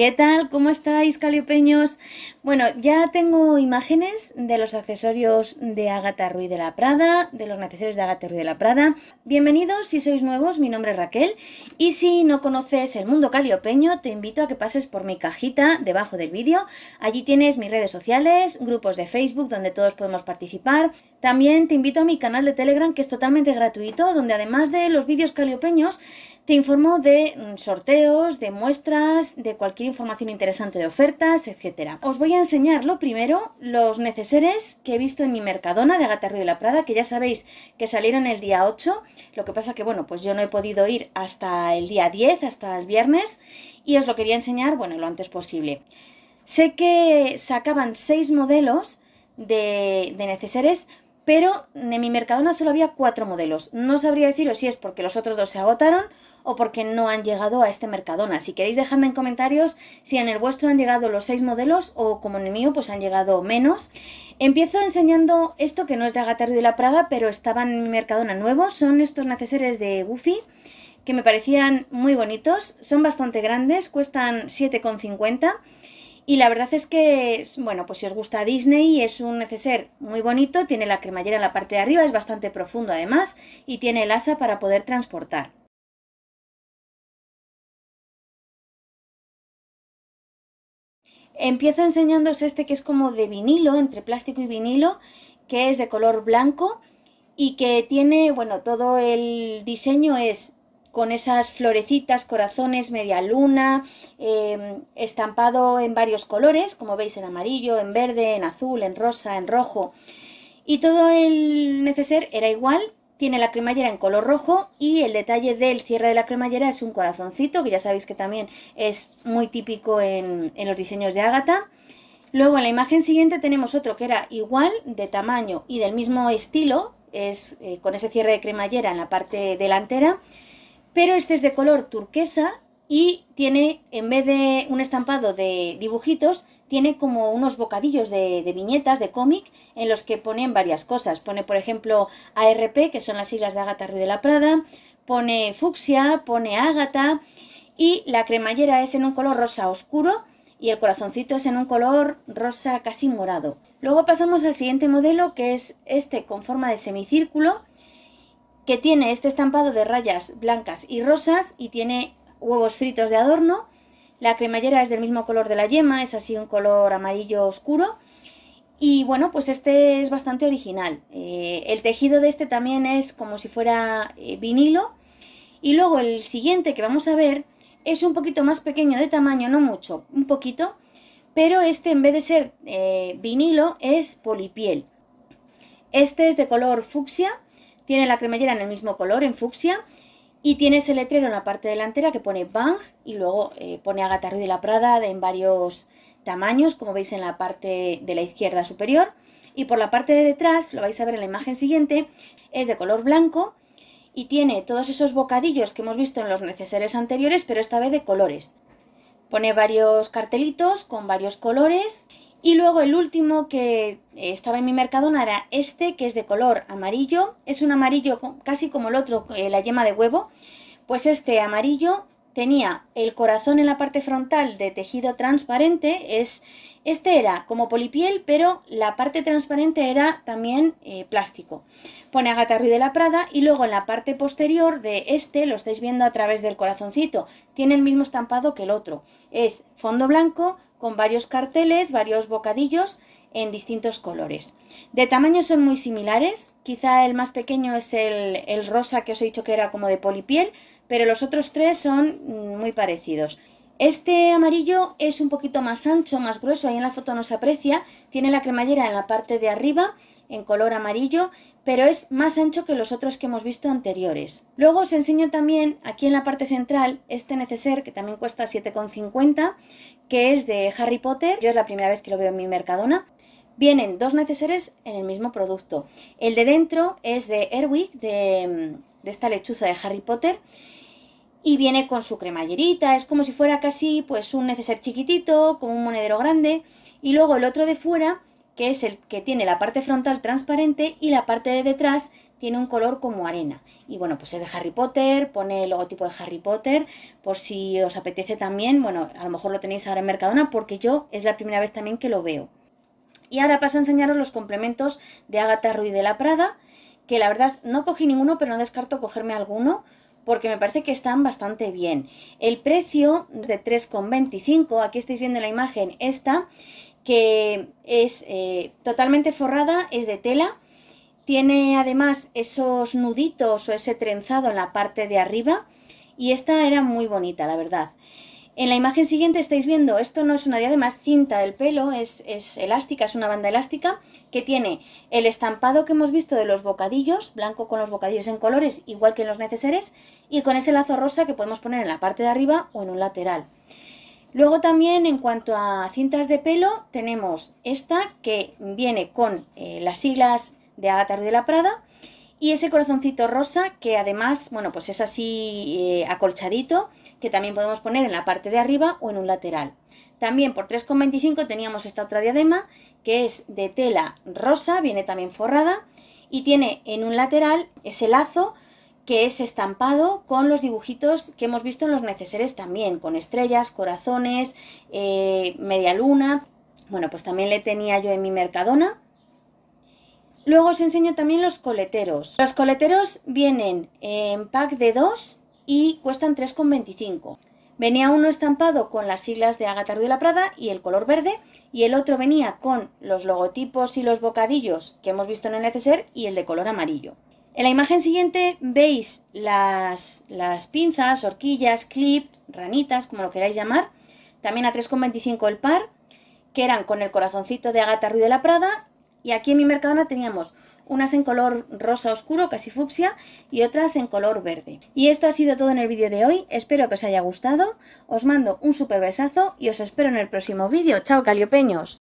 ¿Qué tal? ¿Cómo estáis, caliopeños? Bueno, ya tengo imágenes de los accesorios de Agatha Ruiz de la Prada, de los necesarios de Agatha Ruiz de la Prada. Bienvenidos si sois nuevos, mi nombre es Raquel y si no conoces el mundo caliopeño, te invito a que pases por mi cajita debajo del vídeo. Allí tienes mis redes sociales, grupos de Facebook donde todos podemos participar. También te invito a mi canal de Telegram que es totalmente gratuito, donde además de los vídeos caliopeños, te informo de mm, sorteos, de muestras, de cualquier información interesante de ofertas, etc. Os voy voy enseñar lo primero los neceseres que he visto en mi Mercadona de Río de la Prada, que ya sabéis que salieron el día 8, lo que pasa que bueno, pues yo no he podido ir hasta el día 10, hasta el viernes, y os lo quería enseñar, bueno, lo antes posible. Sé que sacaban seis modelos de, de neceseres, pero en mi Mercadona solo había cuatro modelos. No sabría deciros si es porque los otros dos se agotaron o porque no han llegado a este Mercadona. Si queréis dejadme en comentarios si en el vuestro han llegado los seis modelos o como en el mío pues han llegado menos. Empiezo enseñando esto que no es de Agatarrio de la Praga, pero estaban en mi Mercadona nuevo. Son estos neceseres de Goofy que me parecían muy bonitos. Son bastante grandes, cuestan 7,50 y la verdad es que, bueno, pues si os gusta Disney, es un neceser muy bonito, tiene la cremallera en la parte de arriba, es bastante profundo además, y tiene el asa para poder transportar. Empiezo enseñándoos este que es como de vinilo, entre plástico y vinilo, que es de color blanco y que tiene, bueno, todo el diseño es con esas florecitas, corazones, media luna, em, estampado en varios colores, como veis en amarillo, en verde, en azul, en rosa, en rojo. Y todo el neceser era igual, tiene la cremallera en color rojo y el detalle del cierre de la cremallera es un corazoncito, que ya sabéis que también es muy típico en, los diseños de Ágata. Luego en la imagen siguiente tenemos otro que era igual, de tamaño y del mismo estilo, es eh, con ese cierre de cremallera en la parte delantera, pero este es de color turquesa y tiene, en vez de un estampado de dibujitos, tiene como unos bocadillos de, viñetas, de cómic, en los que ponen varias cosas. Pone, por ejemplo, ARP, que son las siglas de Agatha Ruiz de la Prada, pone fucsia, pone ágata y la cremallera es en un color rosa oscuro y el corazoncito es en un color rosa casi morado. Luego pasamos al siguiente modelo que es este con forma de semicírculo que tiene este estampado de rayas blancas y rosas y tiene huevos fritos de adorno. La cremallera es del mismo color de la yema, es así un color amarillo oscuro. Y bueno, pues este es bastante original. Eh, el tejido de este también es como si fuera eh, vinilo. Y luego el siguiente que vamos a ver es un poquito más pequeño de tamaño, no mucho, un poquito. Pero este en vez de ser eh, vinilo es polipiel. Este es de color fucsia tiene la cremallera en el mismo color, en fucsia, y tiene ese letrero en la parte delantera que pone Bang y luego eh, pone Agatha Ruiz de la Prada en varios tamaños, como veis en la parte de la izquierda superior. Y por la parte de detrás, lo vais a ver en la imagen siguiente, es de color blanco y tiene todos esos bocadillos que hemos visto en los necesarios anteriores, pero esta vez de colores. Pone varios cartelitos con varios colores y luego el último que eh, estaba en mi Mercadona era este, que es de color amarillo. Es un amarillo casi como el otro, eh, la yema de huevo. Pues este amarillo tenía el corazón en la parte frontal de tejido transparente, es, este era como polipiel, pero la parte transparente era también eh, plástico. Pone Agatha Ruiz de la Prada y luego en la parte posterior de este, lo estáis viendo a través del corazoncito, tiene el mismo estampado que el otro. Es fondo blanco con varios carteles, varios bocadillos en distintos colores. De tamaño son muy similares, quizá el más pequeño es el, el rosa que os he dicho que era como de polipiel, pero los otros tres son mm, muy parecidos. Este amarillo es un poquito más ancho, más grueso, ahí en la foto no se aprecia, tiene la cremallera en la parte de arriba en color amarillo, pero es más ancho que los otros que hemos visto anteriores. Luego os enseño también aquí en la parte central este neceser que también cuesta 7,50, que es de Harry Potter, yo es la primera vez que lo veo en mi Mercadona. Vienen dos neceseres en el mismo producto. El de dentro es de Erwick, de, mm, de esta lechuza de Harry Potter, y viene con su cremallerita, es como si fuera casi pues un neceser chiquitito, como un monedero grande, y luego el otro de fuera, que es el que tiene la parte frontal transparente y la parte de detrás tiene un color como arena. Y bueno, pues es de Harry Potter, pone el logotipo de Harry Potter, por si os apetece también, bueno, a lo mejor lo tenéis ahora en Mercadona porque yo es la primera vez también que lo veo. Y ahora paso a enseñaros los complementos de Agatha Ruiz de la Prada, que la verdad no cogí ninguno, pero no descarto cogerme alguno, porque me parece que están bastante bien. El precio de 3,25, aquí estáis viendo la imagen esta, que es eh, totalmente forrada, es de tela. Tiene además esos nuditos o ese trenzado en la parte de arriba y esta era muy bonita, la verdad. En la imagen siguiente estáis viendo, esto no es una diadema, cinta del pelo, es, elástica, es una banda elástica que tiene el estampado que hemos visto de los bocadillos, blanco con los bocadillos en colores, igual que en los neceseres, y con ese lazo rosa que podemos poner en la parte de arriba o en un lateral. Luego también en cuanto a cintas de pelo tenemos esta que viene con eh, las siglas de Agatha de la Prada y ese corazoncito rosa que además, bueno, pues es así eh, acolchadito, que también podemos poner en la parte de arriba o en un lateral. También por 3,25 teníamos esta otra diadema que es de tela rosa, viene también forrada y tiene en un lateral ese lazo que es estampado con los dibujitos que hemos visto en los neceseres también, con estrellas, corazones, eh, media luna. Bueno, pues también le tenía yo en mi Mercadona Luego os enseño también los coleteros. Los coleteros vienen en pack de 2 y cuestan 3,25. Venía uno estampado con las siglas de Agatha Ruiz de la Prada y el color verde, y el otro venía con los logotipos y los bocadillos que hemos visto en el neceser y el de color amarillo. En la imagen siguiente veis las, pinzas, horquillas, clip, ranitas, como lo queráis llamar, también a 3,25 el par, que eran con el corazoncito de Agatha Ruiz de la Prada y aquí en mi Mercadona teníamos unas en color rosa oscuro, casi fucsia, y otras en color verde. Y esto ha sido todo en el vídeo de hoy, espero que os haya gustado, os mando un super besazo y os espero en el próximo vídeo. ¡Chao, caliopeños!